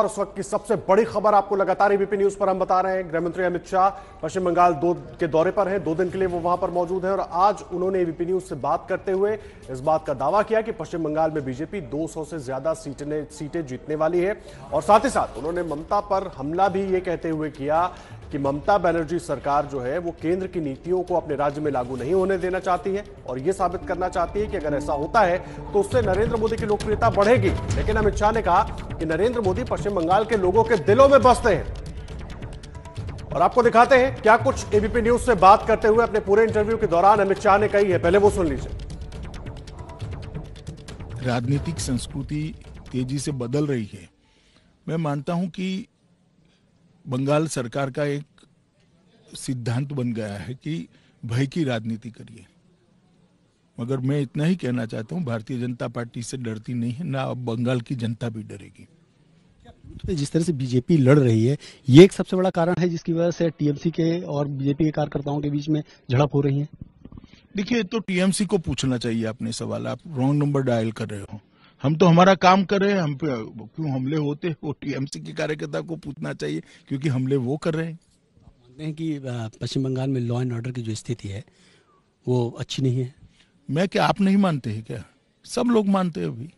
और उस वक्त की सबसे बड़ी खबर आपको लगातार एबीपी न्यूज पर हम बता रहे हैं गृहमंत्री अमित शाह पश्चिम बंगाल दो के दौरे पर हैं दो दिन के लिए वो वहां पर मौजूद हैं और आज उन्होंने एबीपी न्यूज से बात करते हुए इस बात का दावा किया कि पश्चिम बंगाल में बीजेपी 200 से ज्यादा सीटें सीटें जीतने वाली है और साथ ही साथ उन्होंने ममता पर हमला भी ये कहते हुए किया कि ममता बनर्जी सरकार जो है वो केंद्र की नीतियों को अपने राज्य में लागू नहीं होने देना चाहती है और ये साबित करना चाहती है कि अगर ऐसा होता है तो उससे नरेंद्र मोदी की लोकप्रियता बढ़ेगी लेकिन अमित शाह ने कहा कि नरेंद्र मोदी पश्चिम बंगाल के लोगों के दिलों में बसते हैं और आपको दिखाते हैं क्या कुछ एबीपी न्यूज से बात करते हुए अपने पूरे इंटरव्यू के दौरान अमित शाह ने कही है पहले वो सुन लीजिए राजनीतिक संस्कृति तेजी से बदल रही है मैं मानता हूं कि बंगाल सरकार का एक सिद्धांत बन गया है कि भय की राजनीति करिए मगर मैं इतना ही कहना चाहता हूँ भारतीय जनता पार्टी से डरती नहीं है ना अब बंगाल की जनता भी डरेगी तो जिस तरह से बीजेपी लड़ रही है ये एक सबसे बड़ा कारण है जिसकी वजह से टीएमसी के और बीजेपी के कार्यकर्ताओं के बीच में झड़प हो रही है देखिए तो टीएमसी को पूछना चाहिए आपने सवाल आप रॉन्ग नंबर डायल कर रहे हो हम तो हमारा काम कर रहे हैं हम पे क्यों हमले होते वो टीएमसी के कार्यकर्ता को पूछना चाहिए क्योंकि हमले वो कर रहे हैं मानते हैं कि पश्चिम बंगाल में लॉ एंड ऑर्डर की जो स्थिति है वो अच्छी नहीं है मैं क्या आप नहीं मानते हैं क्या सब लोग मानते हैं अभी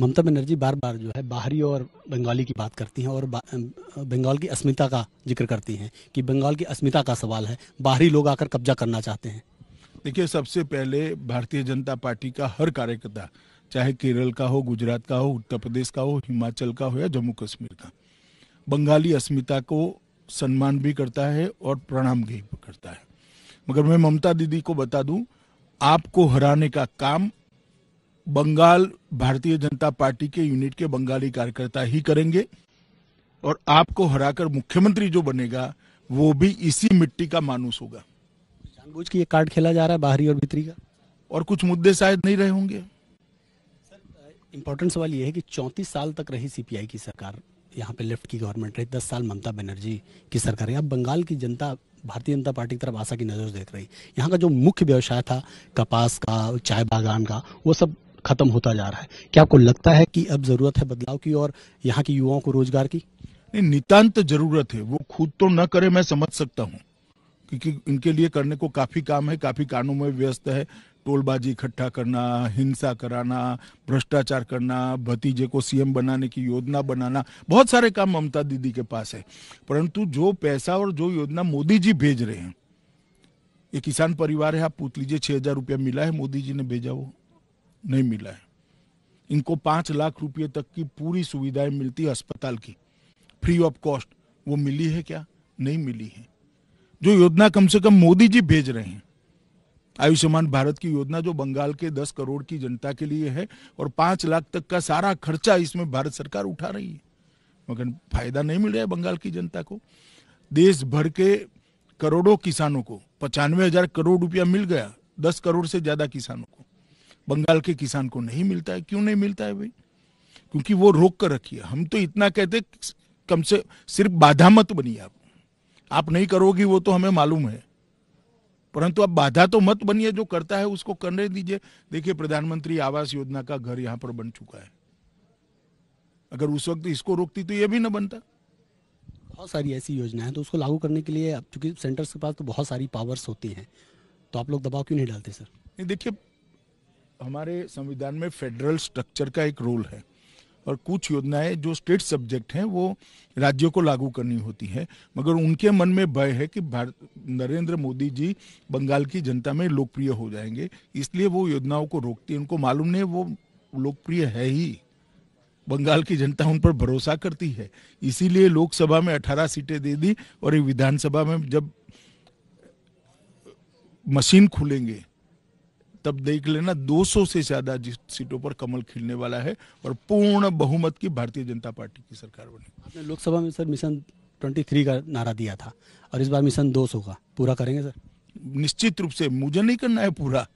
ममता बनर्जी बार बार जो है बाहरी और बंगाली की बात करती हैं और बंगाल की अस्मिता का जिक्र करती हैं कि बंगाल की अस्मिता का सवाल है बाहरी लोग आकर कब्जा करना चाहते हैं देखिए सबसे पहले भारतीय जनता पार्टी का हर कार्यकर्ता चाहे केरल का हो गुजरात का हो उत्तर प्रदेश का हो हिमाचल का हो या जम्मू कश्मीर का बंगाली अस्मिता को सम्मान भी करता है और प्रणाम भी करता है मगर मैं ममता दीदी को बता दूं आपको हराने का काम बंगाल भारतीय जनता पार्टी के यूनिट के बंगाली कार्यकर्ता ही करेंगे और आपको हराकर मुख्यमंत्री जो बनेगा वो भी इसी मिट्टी का मानूस होगा जानबूझ के ये कार्ड खेला जा रहा है बाहरी और भीतरी का और कुछ मुद्दे शायद नहीं रहे होंगे इम्पोर्टेंट सवाल ये है कि चौंतीस साल तक रही सीपीआई की सरकार यहाँ पे लेफ्ट की गवर्नमेंट रही दस साल ममता बनर्जी की सरकार रही अब बंगाल की जनता भारतीय जनता पार्टी की तरफ आशा की नज़र देख रही यहाँ का जो मुख्य व्यवसाय था कपास का चाय बागान का वो सब खत्म होता जा रहा है क्या आपको लगता है कि अब जरूरत है बदलाव की और यहाँ के युवाओं को रोजगार की नहीं नितांत जरूरत है वो खुद तो न करे मैं समझ सकता हूँ क्योंकि इनके लिए करने को काफी काम है काफी कानों में व्यस्त है टोलबाजी इकट्ठा करना हिंसा कराना भ्रष्टाचार करना भतीजे को सीएम बनाने की योजना बनाना बहुत सारे काम ममता दीदी के पास है परंतु जो पैसा और जो योजना मोदी जी भेज रहे हैं ये किसान परिवार है आप पूछ लीजिए छह हजार रुपया मिला है मोदी जी ने भेजा वो नहीं मिला है इनको पांच लाख रुपये तक की पूरी सुविधाएं मिलती है अस्पताल की फ्री ऑफ कॉस्ट वो मिली है क्या नहीं मिली है जो योजना कम से कम मोदी जी भेज रहे हैं आयुष्मान भारत की योजना जो बंगाल के 10 करोड़ की जनता के लिए है और पांच लाख तक का सारा खर्चा इसमें भारत सरकार उठा रही है मगर फायदा नहीं मिल रहा है बंगाल की जनता को देश भर के करोड़ों किसानों को पचानवे हजार करोड़ रुपया मिल गया दस करोड़ से ज्यादा किसानों को बंगाल के किसान को नहीं मिलता है क्यों नहीं मिलता है भाई क्योंकि वो रोक कर रखी हम तो इतना कहते कम से सिर्फ बाधा मत बनिए आप आप नहीं करोगी वो तो हमें मालूम है परंतु आप बाधा तो मत बनिए जो करता है उसको करने दीजिए देखिए प्रधानमंत्री आवास योजना का घर यहां पर बन चुका है अगर उस वक्त इसको रोकती तो ये भी ना बनता बहुत सारी ऐसी योजना है तो उसको लागू करने के लिए चूंकि सेंटर्स के पास तो बहुत सारी पावर्स होती हैं तो आप लोग दबाव क्यों नहीं डालते सर देखिए हमारे संविधान में फेडरल स्ट्रक्चर का एक रोल है और कुछ योजनाएं जो स्टेट सब्जेक्ट हैं वो राज्यों को लागू करनी होती है मगर उनके मन में भय है कि भारत नरेंद्र मोदी जी बंगाल की जनता में लोकप्रिय हो जाएंगे इसलिए वो योजनाओं को रोकती है उनको मालूम नहीं वो लोकप्रिय है ही बंगाल की जनता उन पर भरोसा करती है इसीलिए लोकसभा में 18 सीटें दे दी और विधानसभा में जब मशीन खुलेंगे तब देख लेना 200 से ज्यादा सीटों पर कमल खिलने वाला है और पूर्ण बहुमत की भारतीय जनता पार्टी की सरकार बने आपने लोकसभा में सर मिशन 23 का नारा दिया था और इस बार मिशन 200 का पूरा करेंगे सर निश्चित रूप से मुझे नहीं करना है पूरा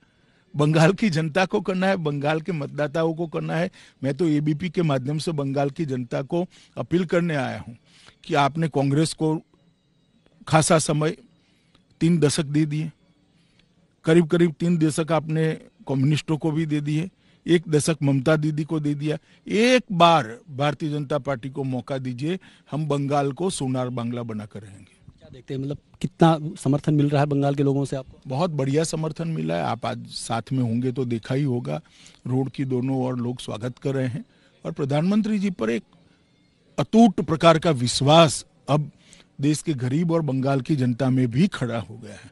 बंगाल की जनता को करना है बंगाल के मतदाताओं को करना है मैं तो एबीपी के माध्यम से बंगाल की जनता को अपील करने आया हूँ कि आपने कांग्रेस को खासा समय तीन दशक दे दिए करीब करीब तीन दशक आपने कम्युनिस्टों को भी दे दिए एक दशक ममता दीदी को दे दिया एक बार भारतीय जनता पार्टी को मौका दीजिए हम बंगाल को सोनार बांग्ला बनाकर रहेंगे क्या देखते हैं मतलब कितना समर्थन मिल रहा है बंगाल के लोगों से आपको बहुत बढ़िया समर्थन मिला है आप आज साथ में होंगे तो देखा ही होगा रोड की दोनों ओर लोग स्वागत कर रहे हैं और प्रधानमंत्री जी पर एक अतूट प्रकार का विश्वास अब देश के गरीब और बंगाल की जनता में भी खड़ा हो गया है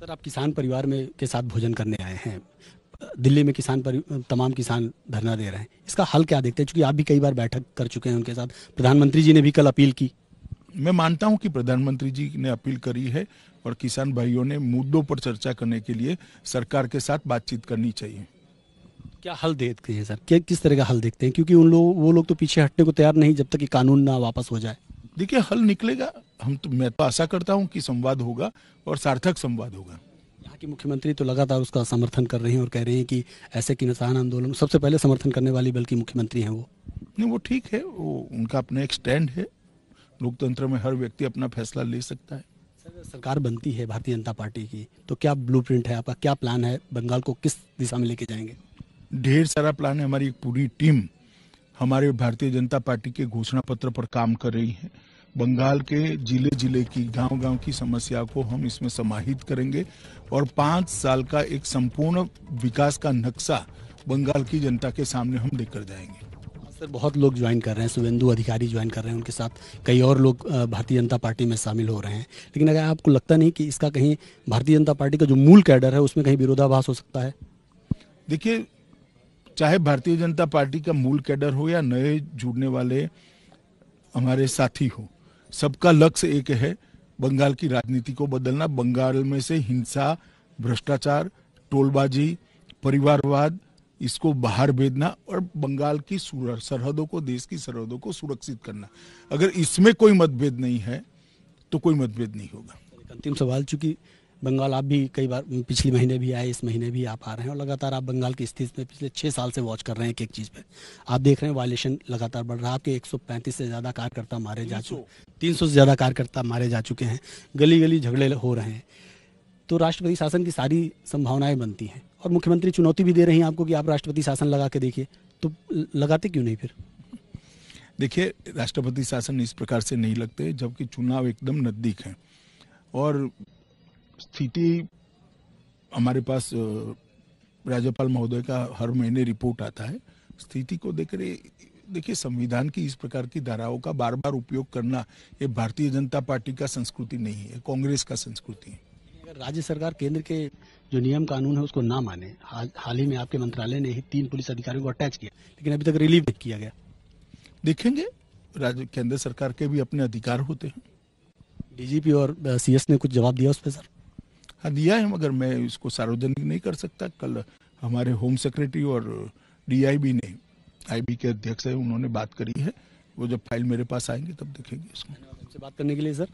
सर आप किसान परिवार में के साथ भोजन करने आए हैं दिल्ली में किसान पर तमाम किसान धरना दे रहे हैं इसका हल क्या देखते हैं चूंकि आप भी कई बार बैठक कर चुके हैं उनके साथ प्रधानमंत्री जी ने भी कल अपील की मैं मानता हूं कि प्रधानमंत्री जी ने अपील करी है और किसान भाइयों ने मुद्दों पर चर्चा करने के लिए सरकार के साथ बातचीत करनी चाहिए क्या हल देखते हैं सर किस तरह का हल देखते हैं क्योंकि उन लोग वो लोग तो पीछे हटने को तैयार नहीं जब तक कि कानून ना वापस हो जाए देखिए हल निकलेगा हम तो मैं तो आशा करता हूँ कि संवाद होगा और सार्थक संवाद होगा यहाँ की मुख्यमंत्री तो लगातार उसका समर्थन कर रहे हैं और कह रहे हैं कि ऐसे कि किसान आंदोलन सबसे पहले समर्थन करने वाली बल्कि मुख्यमंत्री हैं वो नहीं वो ठीक है वो उनका अपना एक स्टैंड है लोकतंत्र में हर व्यक्ति अपना फैसला ले सकता है सरकार बनती है भारतीय जनता पार्टी की तो क्या ब्लू है आपका क्या प्लान है बंगाल को किस दिशा में लेके जाएंगे ढेर सारा प्लान है हमारी पूरी टीम हमारे भारतीय जनता पार्टी के घोषणा पत्र पर काम कर रही है बंगाल के जिले जिले की गांव गांव की समस्या को हम इसमें समाहित करेंगे और पांच साल का एक संपूर्ण विकास का नक्शा बंगाल की जनता के सामने हम लेकर जाएंगे सर बहुत लोग ज्वाइन कर रहे हैं सुवेंदु अधिकारी ज्वाइन कर रहे हैं उनके साथ कई और लोग भारतीय जनता पार्टी में शामिल हो रहे हैं लेकिन अगर आपको लगता नहीं कि इसका कहीं भारतीय जनता पार्टी का जो मूल कैडर है उसमें कहीं विरोधाभास हो सकता है देखिए चाहे भारतीय जनता पार्टी का मूल कैडर हो या नए जुड़ने वाले हमारे साथी हो सबका लक्ष्य एक है बंगाल की राजनीति को बदलना बंगाल में से हिंसा भ्रष्टाचार टोलबाजी परिवारवाद इसको बाहर भेजना और बंगाल की सरहदों को देश की सरहदों को सुरक्षित करना अगर इसमें कोई मतभेद नहीं है तो कोई मतभेद नहीं होगा अंतिम सवाल चूंकि बंगाल आप भी कई बार पिछले महीने भी आए इस महीने भी आप आ रहे हैं और लगातार आप बंगाल की स्थिति में पिछले छः साल से वॉच कर रहे हैं एक एक चीज़ पे आप देख रहे हैं वायलेशन लगातार बढ़ रहा है आपके पैंतीस से ज़्यादा कार्यकर्ता मारे जा चुके तीन से ज़्यादा कार्यकर्ता मारे जा चुके हैं गली गली झगड़े हो रहे हैं तो राष्ट्रपति शासन की सारी संभावनाएं बनती हैं और मुख्यमंत्री चुनौती भी दे रही हैं आपको कि आप राष्ट्रपति शासन लगा के देखिए तो लगाते क्यों नहीं फिर देखिए राष्ट्रपति शासन इस प्रकार से नहीं लगते जबकि चुनाव एकदम नज़दीक हैं और स्थिति हमारे पास राज्यपाल महोदय का हर महीने रिपोर्ट आता है स्थिति को देख रहे देखिए संविधान की इस प्रकार की धाराओं का बार बार उपयोग करना ये भारतीय जनता पार्टी का संस्कृति नहीं है कांग्रेस का संस्कृति है राज्य सरकार केंद्र के जो नियम कानून है उसको ना माने हाल ही में आपके मंत्रालय ने ही तीन पुलिस अधिकारियों को अटैच किया लेकिन अभी तक रिलीव किया गया देखेंगे राज्य केंद्र सरकार के भी अपने अधिकार होते हैं डीजीपी और सीएस ने कुछ जवाब दिया उस पर सर हाँ, दिया है मगर मैं इसको सार्वजनिक नहीं कर सकता कल हमारे होम सेक्रेटरी और डीआईबी ने आईबी के अध्यक्ष है उन्होंने बात करी है वो जब फाइल मेरे पास आएंगे तब देखेंगे इसको बात करने के लिए सर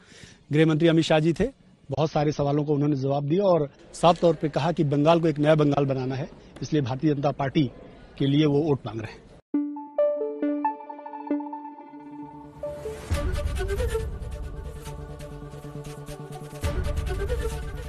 गृह मंत्री अमित शाह जी थे बहुत सारे सवालों को उन्होंने जवाब दिया और साफ तौर पर कहा कि बंगाल को एक नया बंगाल बनाना है इसलिए भारतीय जनता पार्टी के लिए वो वोट मांग रहे हैं